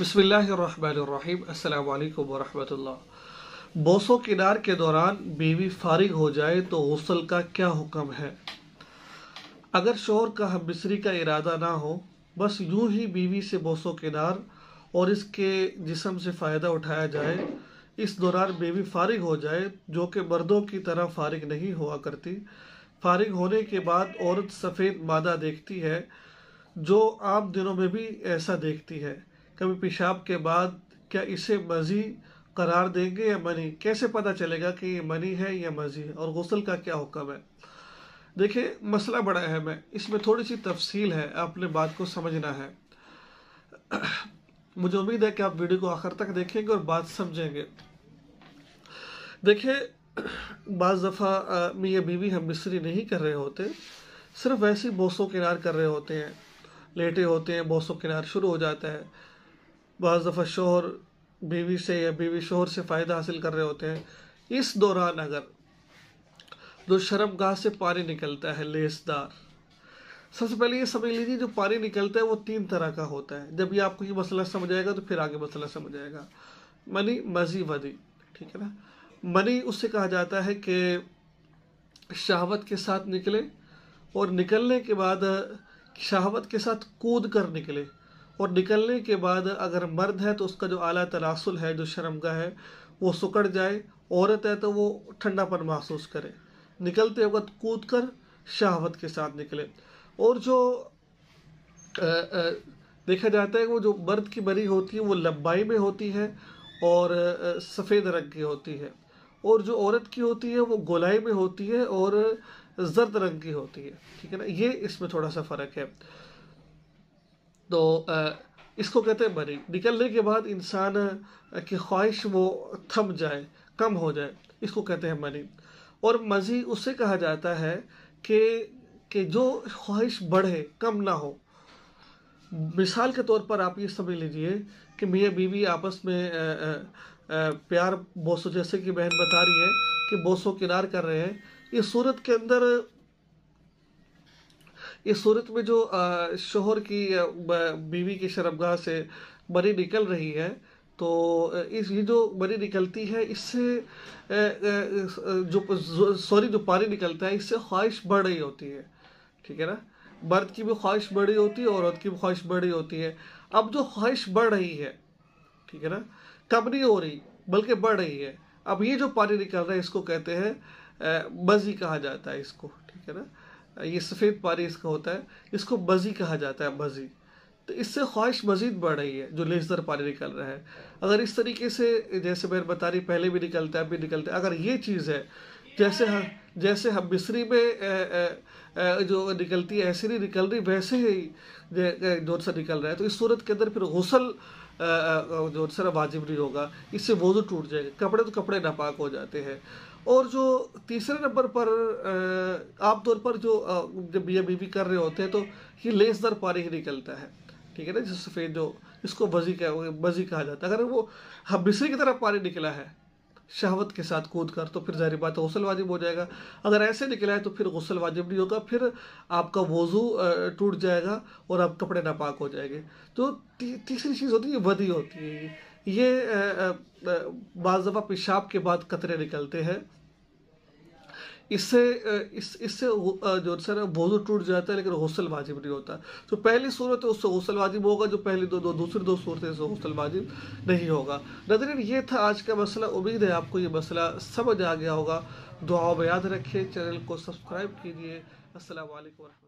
बसमिल्लाम वरहमतुल्ला बोसो किनार के दौरान बीवी फारिग हो जाए तो गसल का क्या हुक्म है अगर शोर का हम बिसरी का इरादा ना हो बस यूं ही बीवी से बोसो किनार और इसके जिसम से फ़ायदा उठाया जाए इस दौरान बीवी फारिग हो जाए जो कि मर्दों की तरह फारिग नहीं हुआ करती फारिग होने के बाद औरत सफ़ेद मादा देखती है जो आम दिनों में भी ऐसा देखती है कभी पेशाब के बाद क्या इसे मज़ी करार देंगे या मनी कैसे पता चलेगा कि ये मनी है या मज़ी है और गसल का क्या हुक्म है देखिए मसला बड़ा है मैं इसमें थोड़ी सी तफसील है आपने बात को समझना है मुझे उम्मीद है कि आप वीडियो को आखिर तक देखेंगे और बात समझेंगे देखिए बज़ दफ़ा ये बीवी हम मिस्री नहीं कर रहे होते सिर्फ ही बोसों किनार कर रहे होते हैं लेटे होते हैं बोसों किनार शुरू हो जाता है बज़ दफ़ा शोहर बीवी से या बीवी शोहर से फ़ायदा हासिल कर रहे होते हैं इस दौरान अगर जो शर्म गाह से पानी निकलता है लेसदार सबसे पहले ये समझ लीजिए जो पानी निकलता है वो तीन तरह का होता है जब ये आपको ये मसला समझ आएगा तो फिर आगे मसला समझ आएगा मनी मजी वदी ठीक है ना मनी उससे कहा जाता है कि शहावत के साथ निकले और निकलने के बाद शहावत के साथ कूद कर निकले और निकलने के बाद अगर मर्द है तो उसका जो आला तनासुल है जो शर्मगा है वो सुकड़ जाए औरत है तो वो ठंडापन महसूस करे निकलते वक्त कूद कर शहावत के साथ निकले और जो आ, आ, देखा जाता है वो जो मर्द की बरी होती है वो लंबाई में होती है और आ, सफ़ेद रंग की होती है और जो औरत की होती है वो गोलाई में होती है और जर्द रंग की होती है ठीक है ना ये इसमें थोड़ा सा फ़र्क है तो इसको कहते हैं मरी निकलने के बाद इंसान की ख्वाहिश वो थम जाए कम हो जाए इसको कहते हैं मरी और मजी उससे कहा जाता है कि कि जो ख्वाहिश बढ़े कम ना हो मिसाल के तौर पर आप ये समझ लीजिए कि मियाँ बीवी आपस में प्यार बोसो जैसे कि बहन बता रही है कि बोसो किनार कर रहे हैं इस सूरत के अंदर ये सूरत में जो शोहर की बीवी की शर्मगाह से मरी निकल रही है तो इस ये जो मरी निकलती है इससे जो सॉरी जो पानी निकलता है इससे ख्वाहिश बढ़ रही होती है ठीक है ना मर्द की भी ख्वाहिश बढ़ी होती है औरत की भी ख्वाहिश बढ़ी होती है अब जो ख्वाहिश बढ़ रही है ठीक है ना कम नहीं हो रही बल्कि बढ़ रही है अब ये जो पानी निकल रहा है इसको कहते हैं मजी कहा जाता है इसको ठीक है ना ये सफ़ेद पानी इसका होता है इसको बजी कहा जाता है बजी तो इससे ख्वाहिश मज़ीद बढ़ रही है जो लेजर पानी निकल रहा है अगर इस तरीके से जैसे मैंने बता रही पहले भी निकलता है अभी निकलता है अगर ये चीज़ है जैसे हम जैसे हम बिसरी में जो निकलती है ऐसे नहीं निकल रही वैसे ही जोर से निकल रहा है तो इस सूरत के अंदर फिर गसल जो सर वाजिब नहीं होगा इससे वजू टूट जाएगा कपड़े तो कपड़े नापाक हो जाते हैं और जो तीसरे नंबर पर आमतौर पर जो जब ये बीवी कर रहे होते हैं तो ये लेसदार पानी ही निकलता है ठीक है ना जिस सफ़ेद जो इसको बजी कह बजी कहा जाता है अगर वो हम मिश्री की तरह पानी निकला है शहवत के साथ कूद कर तो फिर जहरी बात गसल वाजिब हो जाएगा अगर ऐसे निकला है तो फिर गसल वाजिब नहीं होगा फिर आपका वज़ू टूट जाएगा और आप कपड़े नापाक हो जाएंगे तो ती, तीसरी चीज़ होती है वदी होती है ये बाज़ दफ़ा पेशाब के बाद कतरे निकलते हैं इससे इस इससे जो सर वजू तो टूट जाता है लेकिन हौसल वाजिब नहीं होता तो पहली सूरत है उससे हौसल वाजिब होगा जो पहली दो दो दूसरी दो सूरतें उससे हौसल वाजिब नहीं होगा नजरिन ये था आज का मसला उम्मीद है आपको ये मसला समझ आ गया होगा दुआ में याद रखें चैनल को सब्सक्राइब कीजिए असल वरह